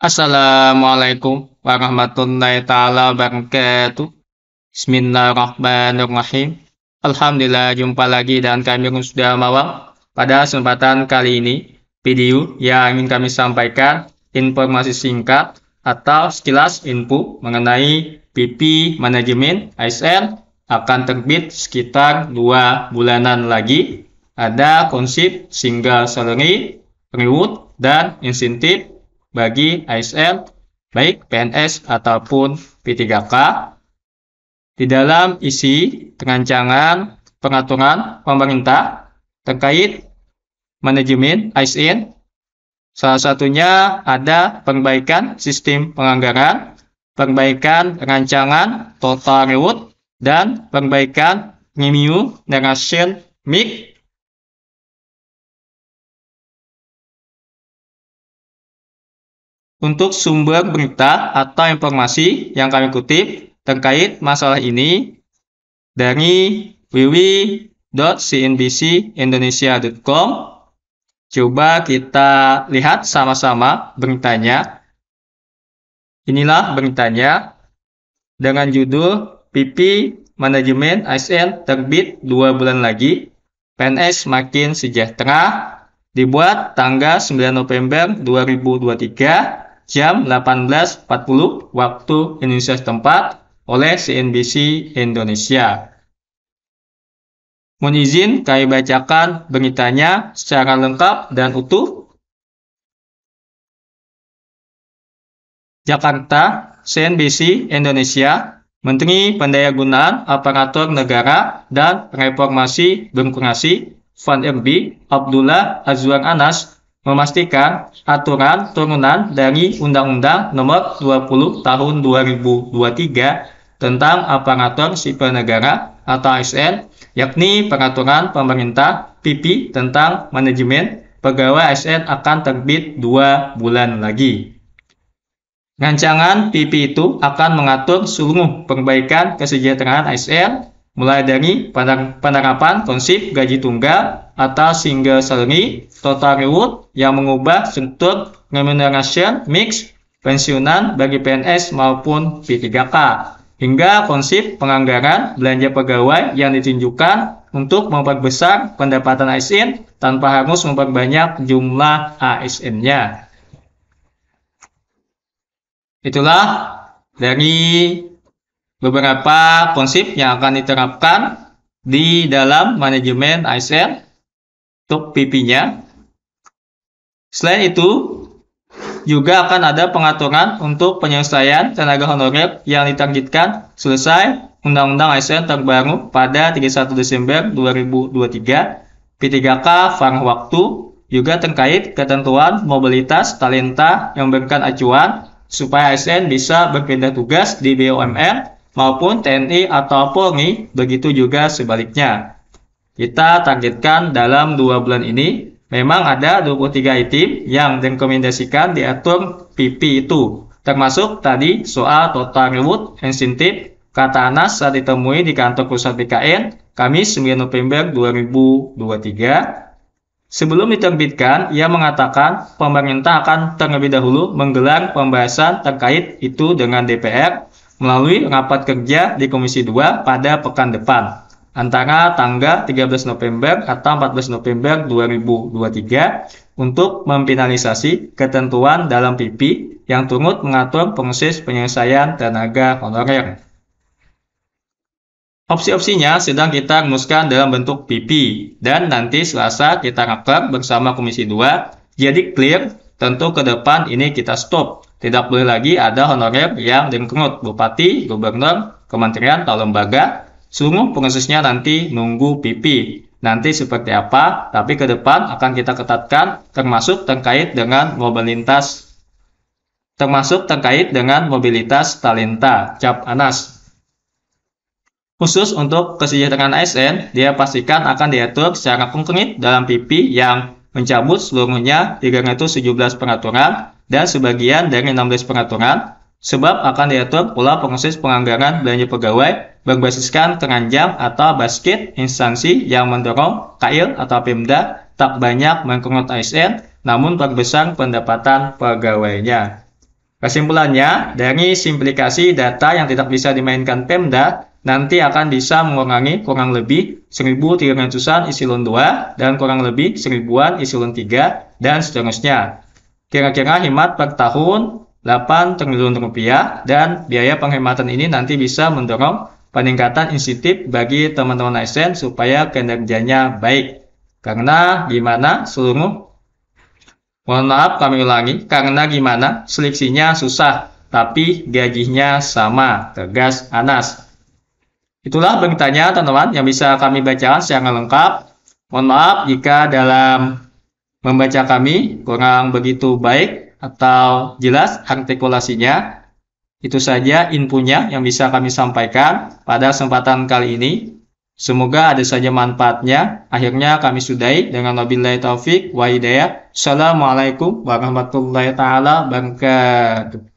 Assalamualaikum warahmatullahi taala wabarakatuh. Bismillahirrahmanirrahim. Alhamdulillah jumpa lagi dan kami sudah mawang Pada kesempatan kali ini, video yang ingin kami sampaikan informasi singkat atau sekilas info mengenai PP manajemen ASN akan terbit sekitar dua bulanan lagi. Ada konsep single salary, reward, dan insentif bagi ASN baik PNS ataupun P3K di dalam isi pengancangan pengaturan pemerintah terkait manajemen ASN salah satunya ada perbaikan sistem penganggaran perbaikan rancangan total reward dan perbaikan premium narration mix untuk sumber berita atau informasi yang kami kutip terkait masalah ini dari www.cnbcindonesia.com Coba kita lihat sama-sama beritanya. Inilah beritanya dengan judul PP Manajemen ASN terbit 2 bulan lagi, PNS makin sejahtera, dibuat tanggal 9 November 2023 jam 18.40 waktu Indonesia setempat oleh CNBC Indonesia. Mohon izin kami bacakan beritanya secara lengkap dan utuh. Jakarta, CNBC Indonesia, Menteri Pendayagunaan Aparatur Negara dan Reformasi Birokrasi Van Erbi, Abdullah Azwar Anas memastikan aturan turunan dari Undang-Undang Nomor 20 Tahun 2023 tentang aparatur sipil negara atau ASN, yakni peraturan pemerintah PP tentang manajemen pegawai ASN akan terbit dua bulan lagi. Rancangan PP itu akan mengatur seluruh perbaikan kesejahteraan ASN mulai dari penerapan konsep gaji tunggal atau single salary, total reward yang mengubah struktur remuneration mix pensiunan bagi PNS maupun P3K, hingga konsep penganggaran belanja pegawai yang ditunjukkan untuk memperbesar pendapatan ASN tanpa harus memperbanyak jumlah ASN-nya. Itulah dari beberapa konsep yang akan diterapkan di dalam manajemen ASN untuk pipinya. Selain itu, juga akan ada pengaturan untuk penyelesaian tenaga honorer yang ditargetkan selesai Undang-Undang ASN terbaru pada 31 Desember 2023, P3K Farah Waktu, juga terkait ketentuan mobilitas talenta yang memberikan acuan supaya ASN bisa berpindah tugas di BUMN maupun TNI atau Polri, begitu juga sebaliknya kita targetkan dalam dua bulan ini memang ada 23 item yang direkomendasikan diatur PP itu termasuk tadi soal total reward insentif kata Anas saat ditemui di kantor pusat BKN Kamis 9 November 2023 Sebelum diterbitkan, ia mengatakan pemerintah akan terlebih dahulu menggelar pembahasan terkait itu dengan DPR melalui rapat kerja di Komisi 2 pada pekan depan antara tanggal 13 November atau 14 November 2023 untuk memfinalisasi ketentuan dalam PP yang turut mengatur proses penyelesaian tenaga honorer. Opsi-opsinya sedang kita rumuskan dalam bentuk PP dan nanti Selasa kita rapat bersama Komisi 2 jadi clear tentu ke depan ini kita stop. Tidak boleh lagi ada honorer yang dikerut Bupati, Gubernur, Kementerian atau lembaga Sungguh pengesusnya nanti nunggu pipi. Nanti seperti apa, tapi ke depan akan kita ketatkan termasuk terkait dengan mobilitas termasuk terkait dengan mobilitas talenta cap ANAS. Khusus untuk kesejahteraan ASN, dia pastikan akan diatur secara konkret dalam PP yang mencabut seluruhnya 317 peraturan dan sebagian dari 16 peraturan sebab akan diatur pula proses penganggaran belanja pegawai berbasiskan keranjang atau basket instansi yang mendorong KIL atau Pemda tak banyak mengkongot ASN namun terbesar pendapatan pegawainya. Kesimpulannya, dari simplikasi data yang tidak bisa dimainkan Pemda, nanti akan bisa mengurangi kurang lebih 1.300-an isilon 2 dan kurang lebih 1.000-an isilon 3 dan seterusnya. Kira-kira hemat per tahun 8 triliun rupiah dan biaya penghematan ini nanti bisa mendorong peningkatan insentif bagi teman-teman ASN supaya kinerjanya baik. Karena gimana seluruh Mohon maaf kami ulangi, karena gimana seleksinya susah tapi gajinya sama, tegas Anas. Itulah beritanya teman-teman yang bisa kami bacakan secara lengkap. Mohon maaf jika dalam membaca kami kurang begitu baik atau jelas artikulasinya. Itu saja infonya yang bisa kami sampaikan pada kesempatan kali ini. Semoga ada saja manfaatnya. Akhirnya kami sudahi dengan wabillahi taufik wa hidayah. Assalamualaikum warahmatullahi taala wabarakatuh.